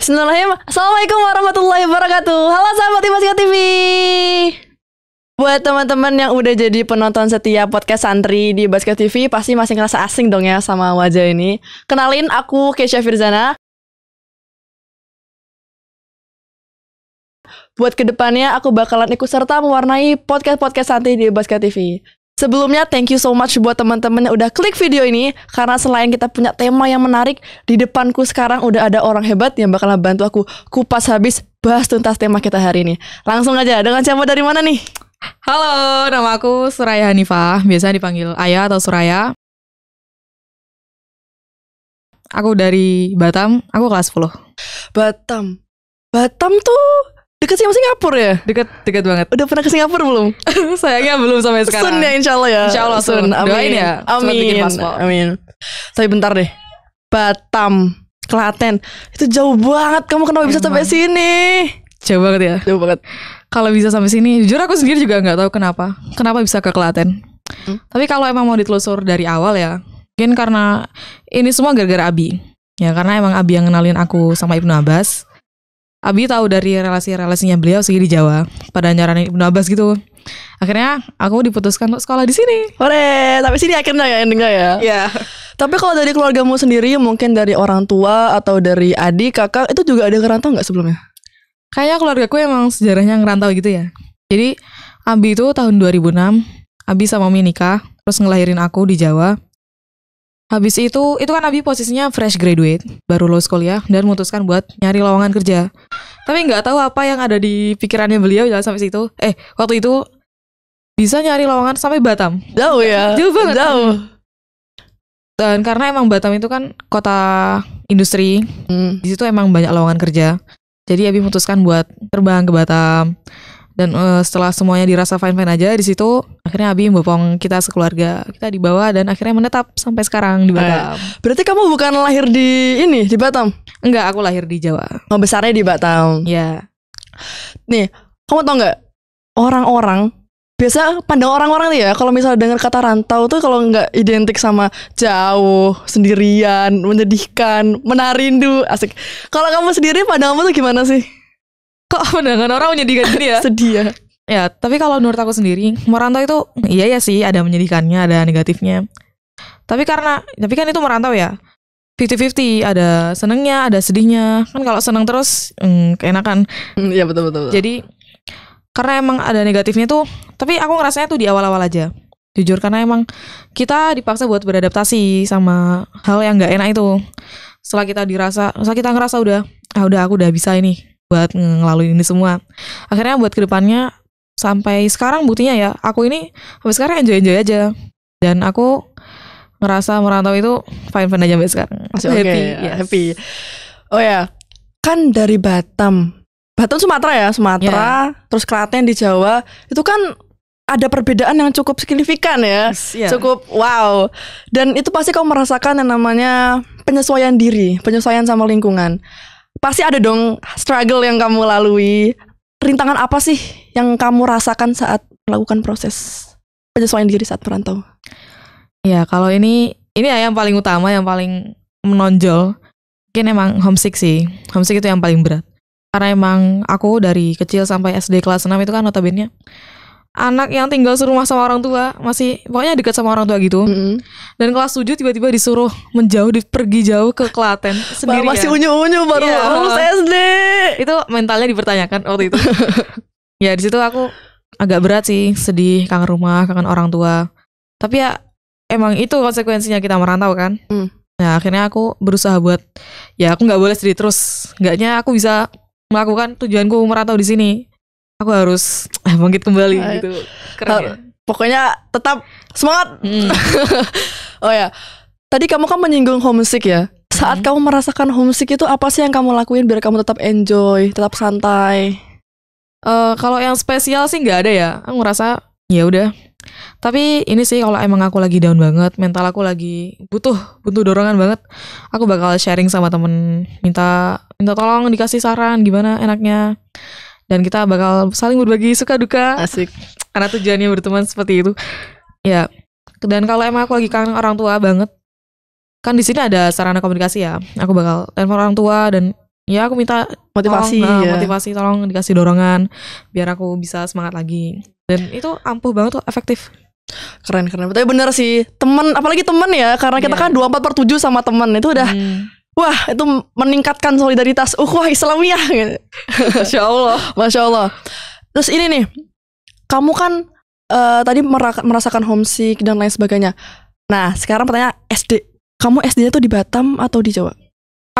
Bismillahirrahmanirrahim. Assalamualaikum warahmatullahi wabarakatuh. Halo sahabat Imasika TV. Buat teman-teman yang udah jadi penonton setia podcast santri di Basket TV, pasti masih ngerasa asing dong ya sama wajah ini. Kenalin, aku Kesha Firzana. Buat kedepannya, aku bakalan ikut serta mewarnai podcast-podcast santri di Basket TV. Sebelumnya thank you so much buat teman-teman yang udah klik video ini karena selain kita punya tema yang menarik di depanku sekarang udah ada orang hebat yang bakal bantu aku kupas habis bahas tuntas tema kita hari ini. Langsung aja dengan siapa dari mana nih? Halo, nama aku Suraya Hanifah, biasa dipanggil Ayah atau Suraya. Aku dari Batam, aku kelas 10. Batam. Batam tuh Dekat sama Singapura ya? Dekat, dekat banget. Udah pernah ke Singapura belum? Sayangnya belum sampai sekarang. Sun ya insya Allah ya. Insya Allah sun. Amin. Doain ya. Amin. Amin. Tapi bentar deh. Batam, Klaten. Itu jauh banget. Kamu kenapa bisa sampai sini? Jauh banget ya? Jauh banget. Kalau bisa sampai sini, jujur aku sendiri juga nggak tahu kenapa. Kenapa bisa ke Klaten? Hmm. Tapi kalau emang mau ditelusur dari awal ya, mungkin karena ini semua gara-gara Abi. Ya karena emang Abi yang kenalin aku sama Ibnu Abbas Abi tahu dari relasi-relasinya beliau sih di Jawa pada nyaranin Ibnu Abbas gitu. Akhirnya aku diputuskan untuk sekolah di sini. Hore, tapi sini akhirnya ya endingnya ya. Iya. Tapi kalau dari keluargamu sendiri, mungkin dari orang tua atau dari adik, kakak, itu juga ada ngerantau nggak sebelumnya? Kayaknya keluarga keluargaku emang sejarahnya ngerantau gitu ya. Jadi Abi itu tahun 2006, Abi sama Mami nikah, terus ngelahirin aku di Jawa. Habis itu, itu kan Abi posisinya fresh graduate, baru lulus kuliah dan memutuskan buat nyari lowongan kerja. Tapi nggak tahu apa yang ada di pikirannya beliau jalan ya sampai situ. Eh, waktu itu bisa nyari lowongan sampai Batam. Jauh ya. Jauh banget. Jauh. Dan karena emang Batam itu kan kota industri, hmm. di situ emang banyak lowongan kerja. Jadi Abi memutuskan buat terbang ke Batam dan uh, setelah semuanya dirasa fine fine aja di situ akhirnya Abi membopong kita sekeluarga kita dibawa dan akhirnya menetap sampai sekarang di Batam. Eh, berarti kamu bukan lahir di ini di Batam? Enggak, aku lahir di Jawa. Oh besarnya di Batam. Ya. Nih, kamu tau nggak orang-orang biasa pandang orang-orang nih ya kalau misalnya dengar kata rantau tuh kalau nggak identik sama jauh sendirian menyedihkan menarindu asik kalau kamu sendiri kamu tuh gimana sih kok pandangan orang menyedihkan gini ya sedih ya ya tapi kalau menurut aku sendiri merantau itu iya ya sih ada menyedihkannya ada negatifnya tapi karena tapi kan itu merantau ya 50-50 ada senengnya ada sedihnya kan kalau seneng terus hmm, keenakan mm, iya betul, betul betul jadi karena emang ada negatifnya tuh tapi aku ngerasanya tuh di awal-awal aja jujur karena emang kita dipaksa buat beradaptasi sama hal yang nggak enak itu setelah kita dirasa setelah kita ngerasa udah ah udah aku udah bisa ini buat ngelalui ini semua akhirnya buat kedepannya sampai sekarang buktinya ya aku ini sampai sekarang enjoy enjoy aja dan aku ngerasa merantau itu fine fine aja sampai sekarang masih happy ya, yes. happy oh ya kan dari Batam Batam Sumatera ya Sumatera yeah. terus Klaten di Jawa itu kan ada perbedaan yang cukup signifikan ya yeah. Iya. cukup wow dan itu pasti kau merasakan yang namanya penyesuaian diri penyesuaian sama lingkungan pasti ada dong struggle yang kamu lalui. Rintangan apa sih yang kamu rasakan saat melakukan proses penyesuaian diri saat perantau? Ya, kalau ini ini ya yang paling utama, yang paling menonjol. Mungkin emang homesick sih. Homesick itu yang paling berat. Karena emang aku dari kecil sampai SD kelas 6 itu kan notabene anak yang tinggal serumah sama orang tua masih pokoknya dekat sama orang tua gitu mm -hmm. dan kelas tujuh tiba-tiba disuruh menjauh pergi jauh ke Klaten sendiri masih unyu unyu baru yeah. SD itu mentalnya dipertanyakan waktu itu ya di situ aku agak berat sih sedih kangen rumah kangen orang tua tapi ya emang itu konsekuensinya kita merantau kan mm. nah akhirnya aku berusaha buat ya aku nggak boleh sedih terus enggaknya aku bisa melakukan tujuanku merantau di sini aku harus bangkit kembali Ay. gitu. Keren uh, ya? Pokoknya tetap semangat. Hmm. oh ya. Tadi kamu kan menyinggung homesick ya. Saat hmm. kamu merasakan homesick itu apa sih yang kamu lakuin biar kamu tetap enjoy, tetap santai? Uh, kalau yang spesial sih nggak ada ya. Aku ngerasa ya udah. Tapi ini sih kalau emang aku lagi down banget, mental aku lagi butuh butuh dorongan banget, aku bakal sharing sama temen minta minta tolong dikasih saran gimana enaknya dan kita bakal saling berbagi suka duka. Asik. Karena tujuannya berteman seperti itu. Ya. Dan kalau emang aku lagi kangen orang tua banget, kan di sini ada sarana komunikasi ya. Aku bakal telepon orang tua dan ya aku minta motivasi, tolong, nah, ya. motivasi tolong dikasih dorongan biar aku bisa semangat lagi. Dan itu ampuh banget tuh efektif. Keren keren. Tapi bener sih, temen apalagi temen ya karena kita yeah. kan empat per tujuh sama temen itu udah hmm wah itu meningkatkan solidaritas ukhuwah Islamiyah gitu. Masya Allah. Masya Allah. Terus ini nih, kamu kan uh, tadi merasakan homesick dan lain sebagainya. Nah, sekarang pertanyaan SD. Kamu SD-nya tuh di Batam atau di Jawa?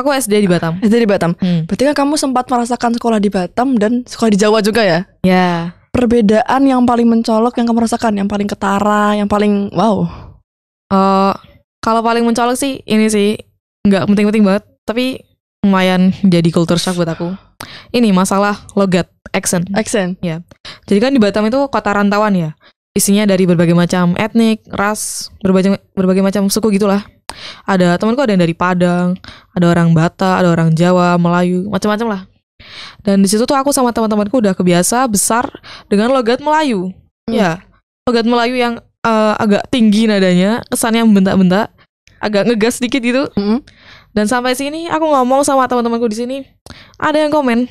Aku SD di Batam. SD di Batam. Hmm. Berarti kan kamu sempat merasakan sekolah di Batam dan sekolah di Jawa juga ya? Ya. Yeah. Perbedaan yang paling mencolok yang kamu rasakan, yang paling ketara, yang paling wow. Uh, kalau paling mencolok sih ini sih nggak penting-penting banget tapi lumayan jadi culture shock buat aku ini masalah logat accent accent ya jadi kan di Batam itu kota rantauan ya isinya dari berbagai macam etnik ras berbagai berbagai macam suku gitulah ada temanku ada yang dari Padang ada orang Bata ada orang Jawa Melayu macam-macam lah dan di situ tuh aku sama teman-temanku udah kebiasa besar dengan logat Melayu hmm. ya logat Melayu yang uh, agak tinggi nadanya kesannya membentak-bentak agak ngegas dikit gitu. Mm -hmm. Dan sampai sini aku ngomong sama teman-temanku di sini, ada yang komen,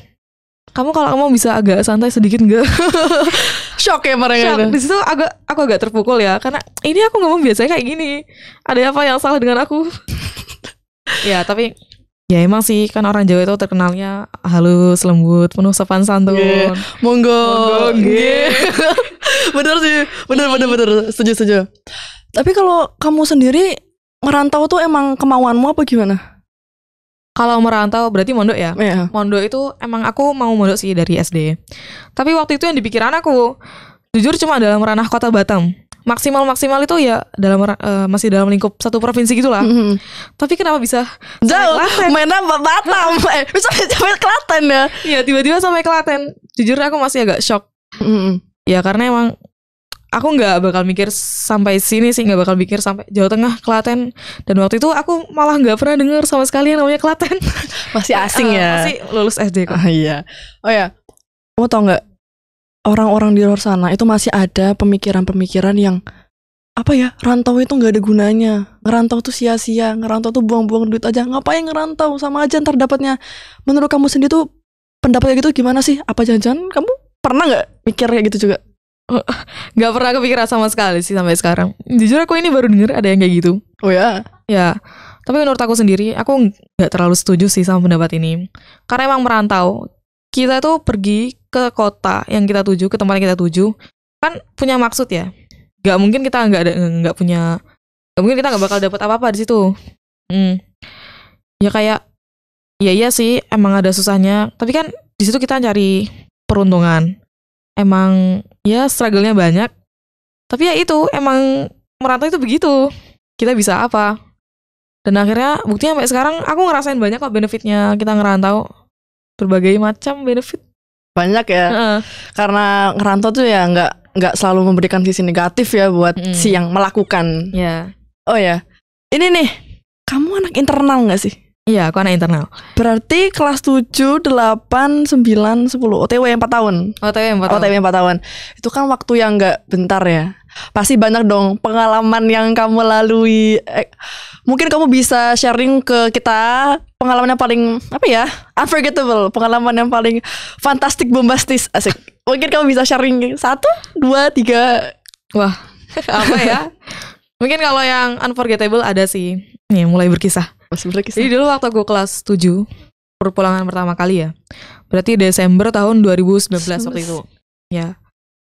kamu kalau ngomong bisa agak santai sedikit enggak? Shock ya mereka. Shock. Gitu. Di situ agak aku agak terpukul ya karena ini aku ngomong biasanya kayak gini. Ada apa yang salah dengan aku? ya tapi Ya emang sih kan orang Jawa itu terkenalnya halus, lembut, penuh sopan santun. Yeah. Monggo. Monggo. Yeah. bener sih, bener bener bener. Setuju setuju. Tapi kalau kamu sendiri merantau tuh emang kemauanmu apa gimana? Kalau merantau berarti mondok ya? Yeah. Mondok itu emang aku mau mondok sih dari SD. Tapi waktu itu yang dipikiran aku jujur cuma dalam ranah kota Batam. Maksimal maksimal itu ya dalam uh, masih dalam lingkup satu provinsi gitulah. Mm -hmm. Tapi kenapa bisa jauh? Mainnya Batam, eh, bisa sampai Klaten ya? Iya tiba-tiba sampai Klaten. Jujur aku masih agak shock. Mm -hmm. Ya karena emang aku nggak bakal mikir sampai sini sih nggak bakal mikir sampai Jawa Tengah Klaten dan waktu itu aku malah nggak pernah dengar sama sekali yang namanya Klaten masih eh, asing uh, ya masih lulus SD kok oh, iya oh ya kamu tau nggak orang-orang di luar sana itu masih ada pemikiran-pemikiran yang apa ya rantau itu nggak ada gunanya ngerantau tuh sia-sia ngerantau tuh buang-buang duit aja ngapain ngerantau sama aja ntar dapatnya menurut kamu sendiri tuh pendapatnya gitu gimana sih apa jangan kamu pernah nggak mikir kayak gitu juga nggak pernah kepikiran sama sekali sih sampai sekarang jujur aku ini baru denger ada yang kayak gitu oh ya ya tapi menurut aku sendiri aku nggak terlalu setuju sih sama pendapat ini karena emang merantau kita tuh pergi ke kota yang kita tuju ke tempat yang kita tuju kan punya maksud ya Gak mungkin kita nggak ada nggak punya gak mungkin kita nggak bakal dapat apa apa di situ hmm. ya kayak ya iya sih emang ada susahnya tapi kan di situ kita cari peruntungan emang ya struggle-nya banyak. Tapi ya itu emang merantau itu begitu. Kita bisa apa? Dan akhirnya buktinya sampai sekarang aku ngerasain banyak kok benefitnya kita ngerantau. Berbagai macam benefit. Banyak ya. Uh. Karena ngerantau tuh ya nggak nggak selalu memberikan sisi negatif ya buat mm. si yang melakukan. Yeah. Oh ya. Ini nih, kamu anak internal nggak sih? Iya, aku anak internal. Berarti kelas 7, 8, 9, 10 OTW 4 tahun. OTW 4 tahun. OTW 4 tahun. Itu kan waktu yang nggak bentar ya. Pasti banyak dong pengalaman yang kamu lalui. Eh, mungkin kamu bisa sharing ke kita pengalaman yang paling apa ya? Unforgettable, pengalaman yang paling fantastik bombastis. Asik. Mungkin kamu bisa sharing satu, dua, tiga. Wah, apa ya? mungkin kalau yang unforgettable ada sih. Nih, mulai berkisah Mas Jadi dulu waktu gue kelas 7 perpulangan pertama kali ya. Berarti Desember tahun 2019 waktu itu. Ya.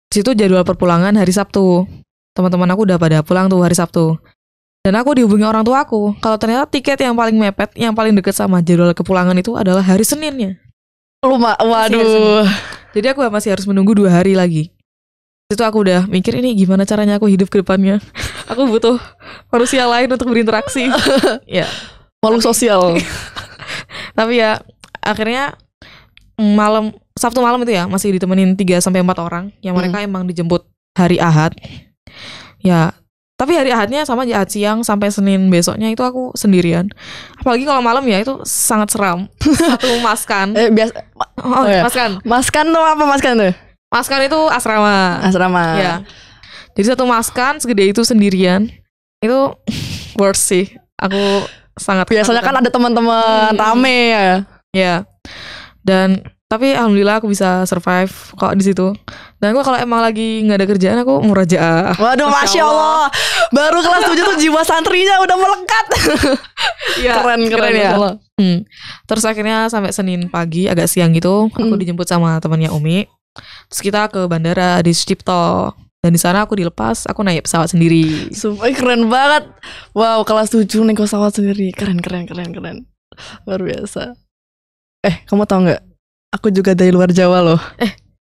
Disitu situ jadwal perpulangan hari Sabtu. Teman-teman aku udah pada pulang tuh hari Sabtu. Dan aku dihubungi orang tua aku. Kalau ternyata tiket yang paling mepet, yang paling deket sama jadwal kepulangan itu adalah hari Seninnya. Rumah, waduh. Jadi aku masih harus menunggu dua hari lagi. Itu aku udah mikir ini gimana caranya aku hidup ke depannya. aku butuh manusia lain untuk berinteraksi. ya malu sosial tapi ya akhirnya malam Sabtu malam itu ya masih ditemenin 3 sampai empat orang yang hmm. mereka hmm. emang dijemput hari Ahad ya tapi hari Ahadnya sama Ahad siang sampai Senin besoknya itu aku sendirian. Apalagi kalau malam ya itu sangat seram. Satu maskan. eh, biasa. Oh, oh iya. maskan. Maskan tuh apa maskan tuh? Maskan itu asrama. Asrama. Ya. Jadi satu maskan segede itu sendirian. Itu worth sih. Aku sangat biasanya kan ada teman-teman hmm. rame ya ya dan tapi alhamdulillah aku bisa survive kok di situ dan gue kalau emang lagi nggak ada kerjaan aku murajaah waduh masya allah, allah. baru kelas tujuh tuh jiwa santrinya udah melekat ya, keren keren, keren ya. ya hmm. terus akhirnya sampai senin pagi agak siang gitu hmm. aku dijemput sama temannya umi terus kita ke bandara di Cipto dan di sana aku dilepas aku naik pesawat sendiri Sumpah keren banget wow kelas 7 naik pesawat sendiri keren keren keren keren luar biasa eh kamu tau nggak aku juga dari luar Jawa loh eh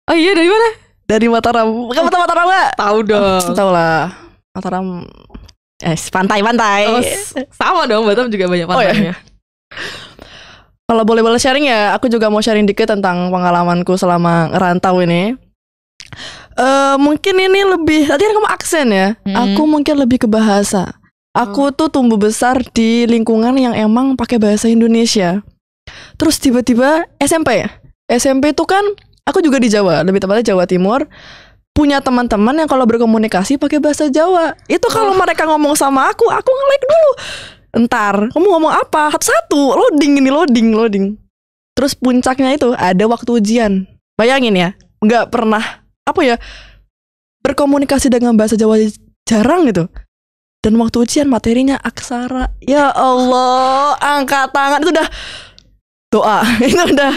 oh iya dari mana dari Mataram kamu tau Mataram gak tahu dong oh, tau lah Mataram eh pantai pantai oh, sama dong Mataram juga banyak pantainya oh, iya. Kalau boleh boleh sharing ya, aku juga mau sharing dikit tentang pengalamanku selama rantau ini Uh, mungkin ini lebih tadi kan kamu aksen ya. Hmm. Aku mungkin lebih ke bahasa. Aku oh. tuh tumbuh besar di lingkungan yang emang pakai bahasa Indonesia. Terus tiba-tiba SMP ya. SMP itu kan aku juga di Jawa, lebih tepatnya Jawa Timur punya teman-teman yang kalau berkomunikasi pakai bahasa Jawa. Itu kalau oh. mereka ngomong sama aku, aku ngelag dulu. Entar, kamu ngomong apa? Satu, loading ini loading, loading. Terus puncaknya itu ada waktu ujian. Bayangin ya, nggak pernah apa ya berkomunikasi dengan bahasa Jawa jarang gitu dan waktu ujian materinya aksara ya Allah angkat tangan itu udah doa itu udah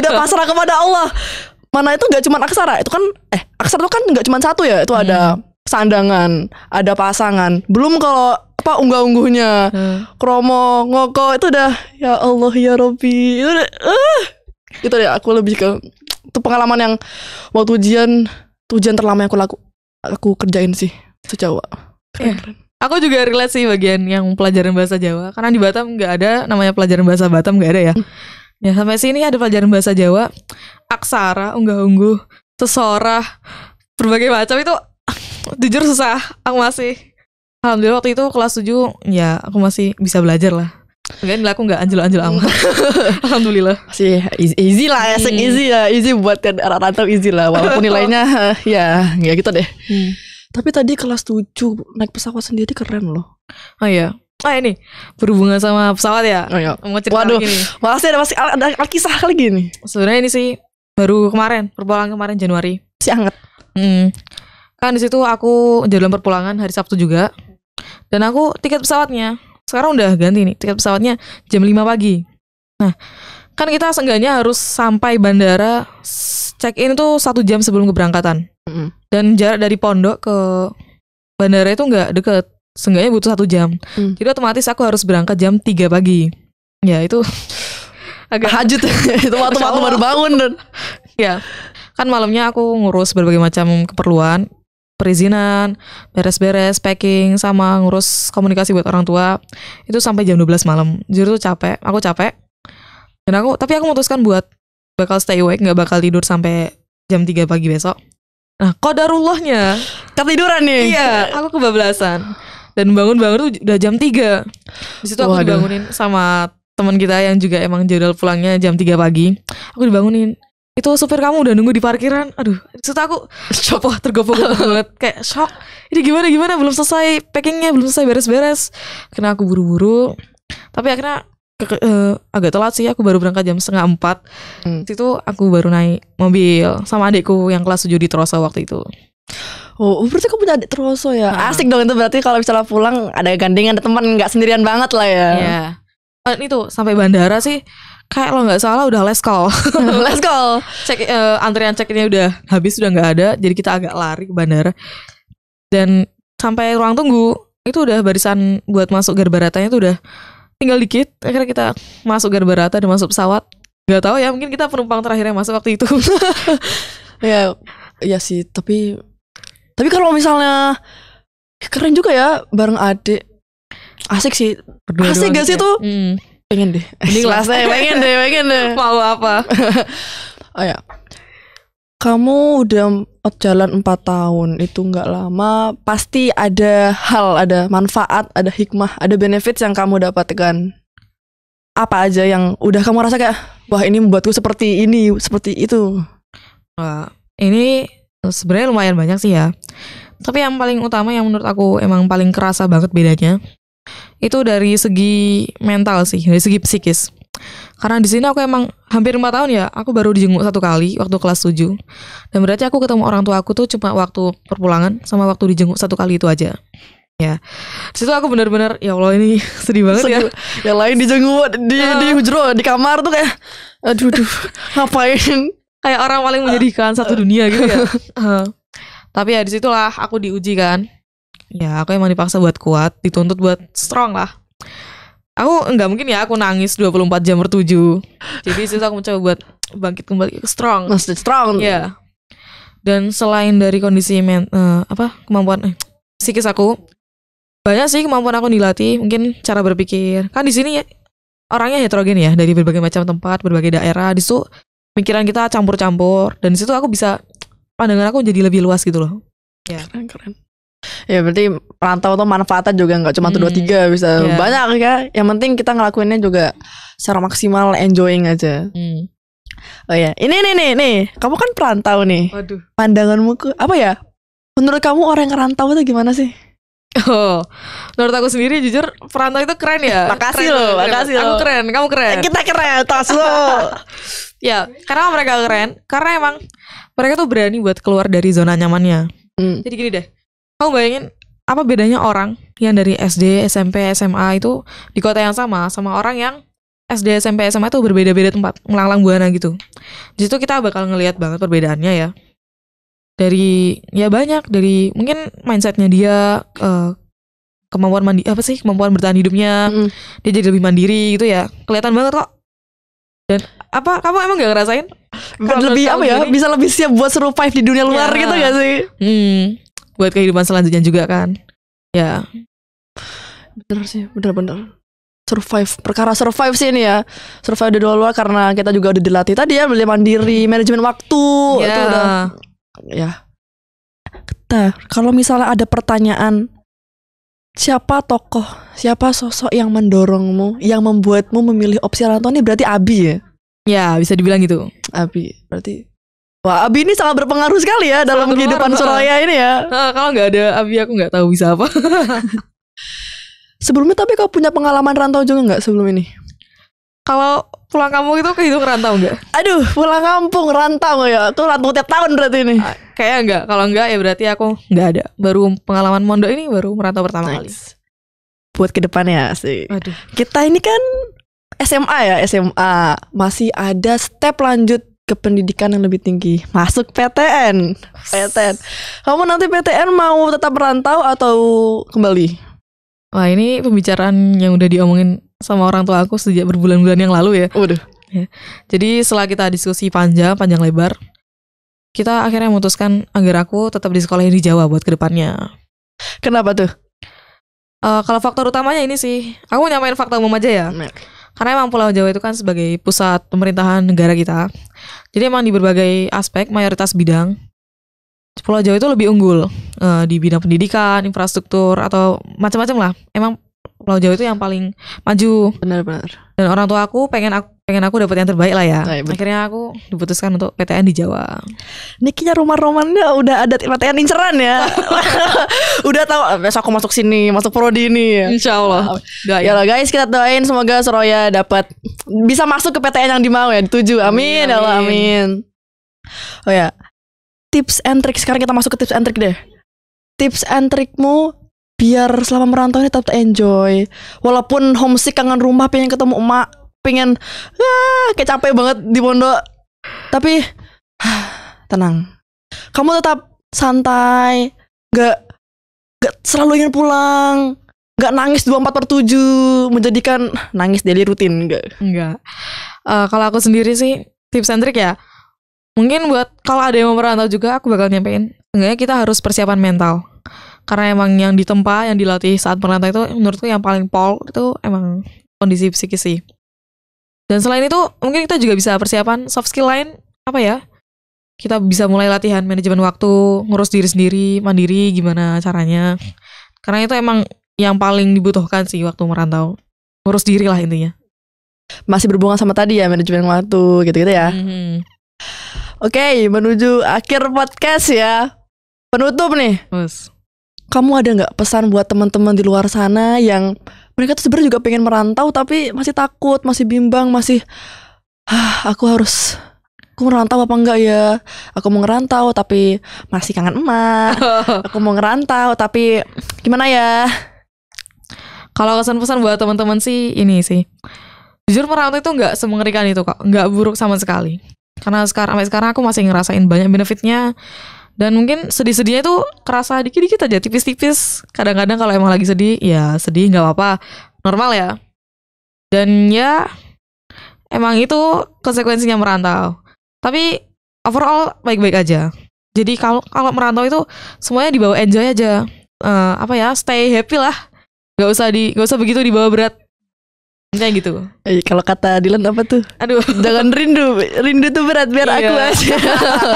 udah pasrah kepada Allah mana itu nggak cuma aksara itu kan eh aksara itu kan nggak cuma satu ya itu hmm. ada sandangan ada pasangan belum kalau apa unggah-ungguhnya hmm. kromo ngoko itu udah ya Allah ya Robi itu udah, uh, eh. gitu deh aku lebih ke itu pengalaman yang waktu ujian ujian terlama yang aku laku aku kerjain sih sejauh keren, yeah. keren. Aku juga relate sih bagian yang pelajaran bahasa Jawa karena di Batam nggak ada namanya pelajaran bahasa Batam nggak ada ya. Hmm. Ya sampai sini ada pelajaran bahasa Jawa, aksara, unggah-ungguh, sesora, berbagai macam itu jujur susah. Aku masih Alhamdulillah waktu itu kelas 7 ya aku masih bisa belajar lah Enggak, nilai aku enggak anjel-anjel amat. Alhamdulillah. Sih easy, lah ya, hmm. easy ya, easy buat yang rata rantau easy lah. Walaupun nilainya ya ya gitu deh. Hmm. Tapi tadi kelas 7 naik pesawat sendiri keren loh. Oh iya. Ah ini berhubungan sama pesawat ya. Oh, iya. Mau cerita Waduh, lagi nih. Masih ada masih ada, ada kisah lagi nih. Sebenarnya ini sih baru kemarin, perpulangan kemarin Januari. Si anget. Hmm. Kan disitu aku jalan perpulangan hari Sabtu juga. Dan aku tiket pesawatnya sekarang udah ganti nih tiket pesawatnya jam 5 pagi nah kan kita seenggaknya harus sampai bandara check in tuh satu jam sebelum keberangkatan mm -hmm. dan jarak dari pondok ke bandara itu nggak deket seenggaknya butuh satu jam mm. jadi otomatis aku harus berangkat jam 3 pagi ya itu agak hajut itu waktu waktu baru bangun dan ya kan malamnya aku ngurus berbagai macam keperluan perizinan, beres-beres, packing, sama ngurus komunikasi buat orang tua. Itu sampai jam 12 malam. Jujur tuh capek, aku capek. Dan aku, tapi aku memutuskan buat bakal stay awake, nggak bakal tidur sampai jam 3 pagi besok. Nah, kodarullahnya. Ketiduran nih. Iya, aku kebablasan. Dan bangun-bangun tuh udah jam 3. Di situ aku Waduh. dibangunin sama teman kita yang juga emang jadwal pulangnya jam 3 pagi. Aku dibangunin, itu supir kamu udah nunggu di parkiran aduh itu aku shock wah tergopoh banget kayak shock ini gimana gimana belum selesai packingnya belum selesai beres-beres karena aku buru-buru tapi akhirnya ke, uh, agak telat sih aku baru berangkat jam setengah empat hmm. itu aku baru naik mobil sama adikku yang kelas tujuh di Troso waktu itu oh, oh, berarti kamu punya adik teroso ya? Ah. Asik dong itu berarti kalau misalnya pulang ada gandengan, ada teman, nggak sendirian banget lah ya. Iya. Yeah. Uh, itu sampai bandara sih kayak lo nggak salah udah let's call hmm. let's call cek uh, eh, antrian cek ini udah habis udah nggak ada jadi kita agak lari ke bandara dan sampai ruang tunggu itu udah barisan buat masuk garbaratanya itu udah tinggal dikit akhirnya kita masuk garbarata dan masuk pesawat Gak tahu ya mungkin kita penumpang terakhir yang masuk waktu itu ya ya sih tapi tapi kalau misalnya keren juga ya bareng adik asik sih Berdua asik gak sih ya? tuh hmm pengen deh mending last name pengen deh pengen deh mau apa oh ya kamu udah jalan empat tahun itu nggak lama pasti ada hal ada manfaat ada hikmah ada benefit yang kamu dapatkan apa aja yang udah kamu rasa kayak wah ini membuatku seperti ini seperti itu nah, ini sebenarnya lumayan banyak sih ya tapi yang paling utama yang menurut aku emang paling kerasa banget bedanya itu dari segi mental sih, dari segi psikis. Karena di sini aku emang hampir 4 tahun ya, aku baru dijenguk satu kali waktu kelas 7. Dan berarti aku ketemu orang tua aku tuh cuma waktu perpulangan sama waktu dijenguk satu kali itu aja. Ya. Situ aku bener-bener ya Allah ini sedih banget ya. sedih. ya. Yang lain dijenguk di uh. di hujro di kamar tuh kayak aduh duh ngapain kayak orang paling menjadikan satu dunia gitu ya. uh. Tapi ya disitulah aku diuji kan ya aku emang dipaksa buat kuat dituntut buat strong lah aku nggak mungkin ya aku nangis 24 jam bertujuh jadi situ aku mencoba buat bangkit kembali strong Maksudnya strong ya dan selain dari kondisi men, uh, apa kemampuan eh, psikis aku banyak sih kemampuan aku dilatih mungkin cara berpikir kan di sini orangnya heterogen ya dari berbagai macam tempat berbagai daerah di situ pikiran kita campur-campur dan di situ aku bisa pandangan aku jadi lebih luas gitu loh ya keren keren Ya berarti perantau tuh manfaatnya juga nggak cuma tuh dua hmm, tiga bisa yeah. banyak ya. Yang penting kita ngelakuinnya juga secara maksimal enjoying aja. Mm. Oh ya, ini nih nih nih, kamu kan perantau nih. Waduh. Pandanganmu ke apa ya? Menurut kamu orang yang rantau itu gimana sih? Oh, menurut aku sendiri jujur perantau itu keren ya. Makasih keren, loh, keren. makasih loh. Aku keren, kamu keren. Kita keren, tas lo. ya, karena mereka keren, karena emang mereka tuh berani buat keluar dari zona nyamannya. Hmm. Jadi gini deh, kamu bayangin apa bedanya orang yang dari SD, SMP, SMA itu di kota yang sama sama orang yang SD, SMP, SMA itu berbeda-beda tempat, melanglang buana gitu. Di situ kita bakal ngelihat banget perbedaannya ya. Dari ya banyak dari mungkin mindsetnya dia uh, kemampuan mandi apa sih kemampuan bertahan hidupnya mm. dia jadi lebih mandiri gitu ya kelihatan banget kok dan apa kamu emang gak ngerasain kan lebih apa ya bisa lebih siap buat survive di dunia luar ya. gitu gak sih hmm buat kehidupan selanjutnya juga kan ya bener sih bener-bener survive perkara survive sih ini ya survive dari luar karena kita juga udah dilatih tadi ya beli mandiri manajemen waktu yeah. itu ya. udah ya nah kalau misalnya ada pertanyaan siapa tokoh siapa sosok yang mendorongmu yang membuatmu memilih opsi ini berarti Abi ya ya bisa dibilang gitu Abi berarti Wah, Abi ini sangat berpengaruh sekali ya sangat dalam kehidupan Soraya ini ya. Nah, kalau nggak ada Abi aku nggak tahu bisa apa. Sebelumnya tapi kau punya pengalaman rantau juga nggak sebelum ini? Kalau pulang kampung itu kehidupan rantau nggak? Aduh, pulang kampung rantau ya. Itu rantau tiap tahun berarti ini. Ah, kayaknya nggak. Kalau nggak ya berarti aku nggak ada. Baru pengalaman mondok ini baru merantau pertama nice. kali. Buat kedepannya sih. Aduh. Kita ini kan SMA ya SMA masih ada step lanjut ke pendidikan yang lebih tinggi. Masuk PTN. PTN. Kamu nanti PTN mau tetap merantau atau kembali? Wah, ini pembicaraan yang udah diomongin sama orang tua aku sejak berbulan-bulan yang lalu ya. Waduh. Ya. Jadi setelah kita diskusi panjang, panjang lebar, kita akhirnya memutuskan agar aku tetap di sekolah di Jawa buat kedepannya. Kenapa tuh? Uh, kalau faktor utamanya ini sih, aku mau nyamain fakta umum aja ya. Mek. Karena emang Pulau Jawa itu kan sebagai pusat pemerintahan negara kita. Jadi emang di berbagai aspek mayoritas bidang Pulau Jawa itu lebih unggul uh, di bidang pendidikan, infrastruktur atau macam-macam lah. Emang Pulau Jawa itu yang paling maju. Benar-benar. Dan orang tua aku pengen aku pengen aku dapat yang terbaik lah ya. Nah, Akhirnya aku diputuskan untuk PTN di Jawa. Nikinya rumah romannya udah ada PTN inceran ya. udah tahu ah, besok aku masuk sini, masuk prodi ini. Nah, ya. Insya Allah. Doain. Ya guys, kita doain semoga Soroya dapat bisa masuk ke PTN yang dimau ya, dituju. Amin, amin. Ya Allah, amin. Oh ya, tips and trick sekarang kita masuk ke tips and trick deh. Tips and trikmu biar selama merantau ini tetap enjoy walaupun homesick kangen rumah pengen ketemu emak pengen ah, kayak capek banget di pondok tapi ah, tenang kamu tetap santai gak gak selalu ingin pulang gak nangis dua empat per tujuh menjadikan nangis daily rutin gak enggak uh, eh, kalau aku sendiri sih tips sentrik ya mungkin buat kalau ada yang mau merantau juga aku bakal nyampein enggaknya kita harus persiapan mental karena emang yang ditempa yang dilatih saat merantau itu menurutku yang paling pol itu emang kondisi psikis sih dan selain itu mungkin kita juga bisa persiapan soft skill lain apa ya kita bisa mulai latihan manajemen waktu ngurus diri sendiri mandiri gimana caranya karena itu emang yang paling dibutuhkan sih waktu merantau ngurus diri lah intinya masih berhubungan sama tadi ya manajemen waktu gitu-gitu ya mm-hmm. Oke, okay, menuju akhir podcast ya. Penutup nih. Us kamu ada nggak pesan buat teman-teman di luar sana yang mereka tuh sebenarnya juga pengen merantau tapi masih takut, masih bimbang, masih ah, aku harus aku merantau apa enggak ya? Aku mau ngerantau tapi masih kangen emak. aku mau ngerantau tapi gimana ya? Kalau kesan-pesan buat teman-teman sih ini sih. Jujur merantau itu nggak semengerikan itu kok, nggak buruk sama sekali. Karena sekarang sampai sekarang aku masih ngerasain banyak benefitnya dan mungkin sedih-sedihnya itu kerasa dikit-dikit aja tipis-tipis kadang-kadang kalau emang lagi sedih ya sedih nggak apa-apa normal ya dan ya emang itu konsekuensinya merantau tapi overall baik-baik aja jadi kalau kalau merantau itu semuanya dibawa enjoy aja uh, apa ya stay happy lah Gak usah di nggak usah begitu dibawa berat Kayak gitu. Eh, kalau kata Dilan apa tuh? Aduh, jangan rindu. Rindu tuh berat biar iya. aku aja.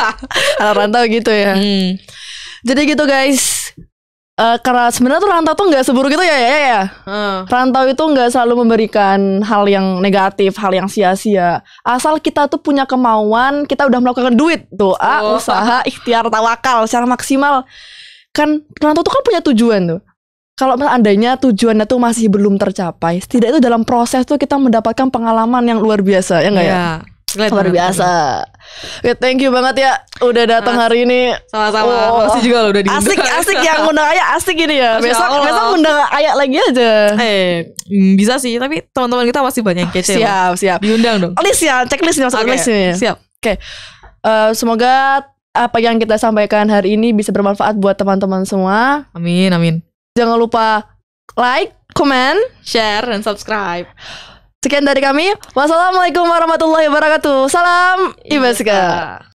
Kalau rantau gitu ya. Hmm. Jadi gitu guys. Uh, karena sebenarnya tuh rantau tuh nggak seburuk itu ya ya ya. Hmm. Rantau itu nggak selalu memberikan hal yang negatif, hal yang sia-sia. Asal kita tuh punya kemauan, kita udah melakukan duit, doa, ah, oh. usaha, ikhtiar, tawakal secara maksimal. Kan rantau tuh kan punya tujuan tuh kalau andainya tujuannya tuh masih belum tercapai, setidaknya itu dalam proses tuh kita mendapatkan pengalaman yang luar biasa, ya enggak ya? Iya, luar biasa. Ya, thank you banget ya udah datang hari ini. Sama-sama. Oh, Makasih juga lo udah diundang. Asik asik yang undang kayak asik ini ya. besok Allah. besok undang ayah lagi aja. Eh, mm, bisa sih, tapi teman-teman kita masih banyak yang kece. Siap, siap. Diundang dong. List ya, checklist nih masuk okay. list nih. Ya. Siap. Oke. Okay. Uh, eh, semoga apa yang kita sampaikan hari ini bisa bermanfaat buat teman-teman semua. Amin, amin. Jangan lupa like, comment, share, dan subscribe. Sekian dari kami. Wassalamualaikum warahmatullahi wabarakatuh. Salam iya. Ibaska.